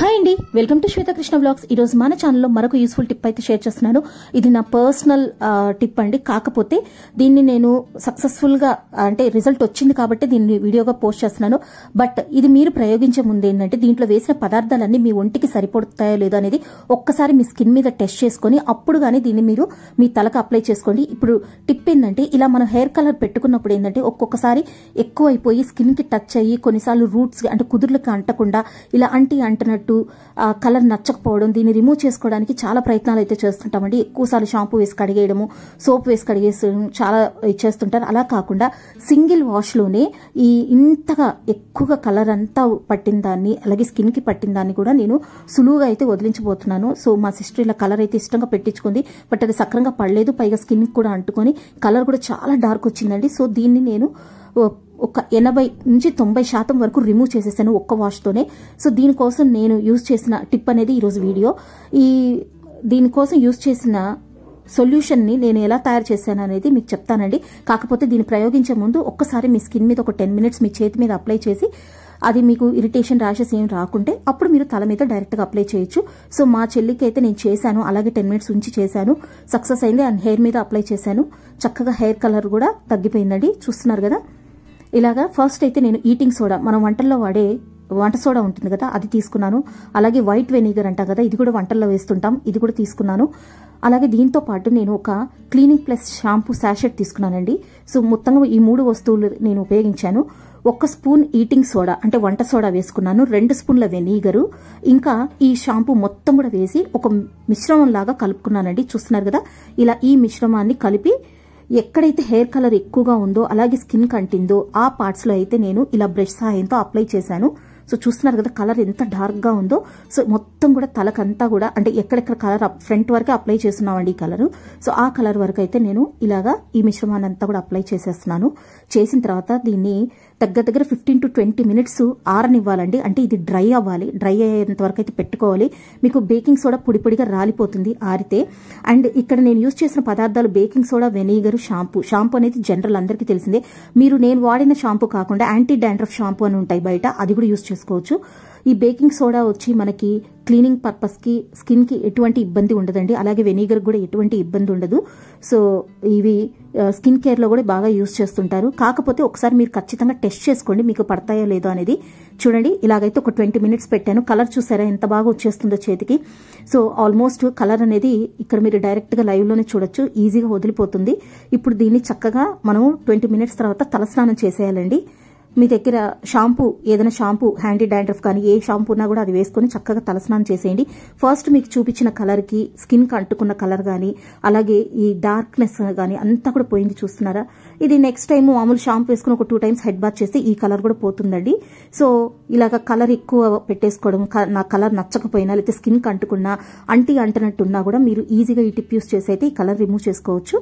hi అండి welcome to Swetha Krishna blogs రోజు మన ఛానల్లో మరొక యూస్ఫుల్ టిప్ అయితే షేర్ చేస్తున్నాను ఇది నా పర్సనల్ టిప్ అండి కాకపోతే దీన్ని నేను సక్సెస్ఫుల్గా అంటే రిజల్ట్ వచ్చింది కాబట్టి దీన్ని వీడియోగా పోస్ట్ చేస్తున్నాను బట్ ఇది మీరు ప్రయోగించే ముందు ఏంటంటే దీంట్లో వేసిన పదార్థాలన్నీ మీ ఒంటికి సరిపడతాయో లేదో అనేది ఒక్కసారి మీ స్కిన్ మీద టెస్ట్ చేసుకొని అప్పుడు కానీ దీన్ని మీరు మీ తలకు అప్లై చేసుకోండి ఇప్పుడు టిప్ ఏంటంటే ఇలా మనం హెయిర్ కలర్ పెట్టుకున్నప్పుడు ఏంటంటే ఒక్కొక్కసారి ఎక్కువైపోయి స్కిన్కి టచ్ అయ్యి కొన్నిసార్లు రూట్స్ అంటే కుదుర్లకు అంటకుండా ఇలా అంటి అంటున్నట్టు ఆ కలర్ నచ్చకపోవడం దీన్ని రిమూవ్ చేసుకోవడానికి చాలా ప్రయత్నాలు అయితే చేస్తుంటామండి ఎక్కువసార్లు షాంపూ వేసి కడిగేయడము సోప్ వేసి కడిగేసడం చాలా చేస్తుంటారు అలా కాకుండా సింగిల్ వాష్లోనే ఈ ఇంతగా ఎక్కువగా కలర్ అంతా పట్టిన దాన్ని అలాగే స్కిన్కి పట్టిన దాన్ని కూడా నేను సులువుగా అయితే వదిలించబోతున్నాను సో మా సిస్టర్ ఇలా కలర్ అయితే ఇష్టంగా పెట్టించుకుంది బట్ అది సక్రంగా పడలేదు పైగా స్కిన్కి కూడా అంటుకొని కలర్ కూడా చాలా డార్క్ వచ్చిందండి సో దీన్ని నేను ఒక ఎనభై నుంచి తొంభై శాతం వరకు రిమూవ్ చేసేసాను ఒక్క వాష్తోనే సో దీనికోసం నేను యూజ్ చేసిన టిప్ అనేది ఈరోజు వీడియో ఈ దీనికోసం యూజ్ చేసిన సొల్యూషన్ని నేను ఎలా తయారు చేశాను అనేది మీకు చెప్తానండి కాకపోతే దీన్ని ప్రయోగించే ముందు ఒక్కసారి మీ స్కిన్ మీద ఒక టెన్ మినిట్స్ మీ చేతి మీద అప్లై చేసి అది మీకు ఇరిటేషన్ ర్యాషెస్ ఏం రాకుంటే అప్పుడు మీరు తల మీద డైరెక్ట్గా అప్లై చేయొచ్చు సో మా చెల్లికి అయితే నేను చేశాను అలాగే టెన్ మినిట్స్ ఉంచి చేశాను సక్సెస్ అయింది అండ్ హెయిర్ మీద అప్లై చేశాను చక్కగా హెయిర్ కలర్ కూడా తగ్గిపోయిందండి చూస్తున్నారు కదా ఇలాగా ఫస్ట్ అయితే నేను ఈటింగ్ సోడా మనం వంటల్లో వాడే వంట సోడా ఉంటుంది కదా అది తీసుకున్నాను అలాగే వైట్ వెనిగర్ అంటాం కదా ఇది కూడా వంటల్లో వేస్తుంటాం ఇది కూడా తీసుకున్నాను అలాగే దీంతో పాటు నేను ఒక క్లీనింగ్ ప్లస్ షాంపూ శాషెట్ తీసుకున్నానండి సో మొత్తంగా ఈ మూడు వస్తువులు నేను ఉపయోగించాను ఒక స్పూన్ ఈటింగ్ సోడా అంటే వంట సోడా వేసుకున్నాను రెండు స్పూన్ల వెనీగరు ఇంకా ఈ షాంపూ మొత్తం కూడా వేసి ఒక మిశ్రమం లాగా కలుపుకున్నానండి చూస్తున్నారు కదా ఇలా ఈ మిశ్రమాన్ని కలిపి ఎక్కడైతే హెయిర్ కలర్ ఎక్కువగా ఉందో అలాగే స్కిన్ కంటిందో ఆ పార్ట్స్లో అయితే నేను ఇలా బ్రష్ సహాయంతో అప్లై చేశాను సో చూస్తున్నారు కదా కలర్ ఎంత డార్క్గా ఉందో సో మొత్తం కూడా తలకంతా కూడా అంటే ఎక్కడెక్కడ కలర్ ఫ్రంట్ వరకు అప్లై చేస్తున్నామండి ఈ కలర్ సో ఆ కలర్ వరకు అయితే నేను ఇలాగా ఈ మిశ్రమాన్ని అంతా కూడా అప్లై చేసేస్తున్నాను చేసిన తర్వాత దీన్ని దగ్గర దగ్గర ఫిఫ్టీన్ టు ట్వంటీ మినిట్స్ ఆరనివ్వాలండి అంటే ఇది డ్రై అవ్వాలి డ్రై అయ్యేంత వరకు అయితే పెట్టుకోవాలి మీకు బేకింగ్ సోడా పొడి పొడిగా రాలిపోతుంది ఆరితే అండ్ ఇక్కడ నేను యూజ్ చేసిన పదార్థాలు baking soda vinegar shampoo shampoo అనేది జనరల్ అందరికీ తెలిసిందే మీరు నేను వాడిన షాంపూ కాకుండా యాంటీ డాండ్రఫ్ షాంపూ అని ఉంటాయి బయట అది కూడా యూజ్ చేసుకోవచ్చు ఈ బేకింగ్ సోడా వచ్చి మనకి క్లీనింగ్ పర్పస్కి స్కిన్కి ఎటువంటి ఇబ్బంది ఉండదండి అలాగే వెనిగర్ కూడా ఎటువంటి ఇబ్బంది ఉండదు సో ఇవి స్కిన్ కేర్లో కూడా బాగా యూస్ చేస్తుంటారు కాకపోతే ఒకసారి మీరు ఖచ్చితంగా టెస్ట్ చేసుకోండి మీకు పడతాయో లేదో అనేది చూడండి ఇలాగైతే ఒక ట్వంటీ మినిట్స్ పెట్టాను కలర్ చూసారా ఎంత బాగా వచ్చేస్తుందో చేతికి సో ఆల్మోస్ట్ కలర్ అనేది ఇక్కడ మీరు డైరెక్ట్గా లైవ్లోనే చూడొచ్చు ఈజీగా వదిలిపోతుంది ఇప్పుడు దీన్ని చక్కగా మనం ట్వంటీ మినిట్స్ తర్వాత తలస్నానం చేసేయాలండి మీ దగ్గర షాంపూ ఏదైనా షాంపూ హ్యాండీ డాండ్రఫ్ కానీ ఏ షాంపూ ఉన్నా కూడా అది వేసుకుని చక్కగా తలస్నానం చేసేయండి ఫస్ట్ మీకు చూపించిన కలర్కి స్కిన్ కంటుకున్న కలర్ కానీ అలాగే ఈ డార్క్నెస్ కానీ అంతా కూడా పోయింది చూస్తున్నారా ఇది నెక్స్ట్ టైం మామూలు షాంపూ వేసుకుని ఒక టూ టైమ్స్ హెడ్ బాత్ చేస్తే ఈ కలర్ కూడా పోతుందండి సో ఇలాగ కలర్ ఎక్కువ పెట్టేసుకోవడం నా కలర్ నచ్చకపోయినా లేకపోతే స్కిన్ కంటుకున్నా అంటీ అంటున్నట్టున్నా కూడా మీరు ఈజీగా ఈ టిప్ యూస్ చేసి అయితే ఈ కలర్ రిమూవ్ చేసుకోవచ్చు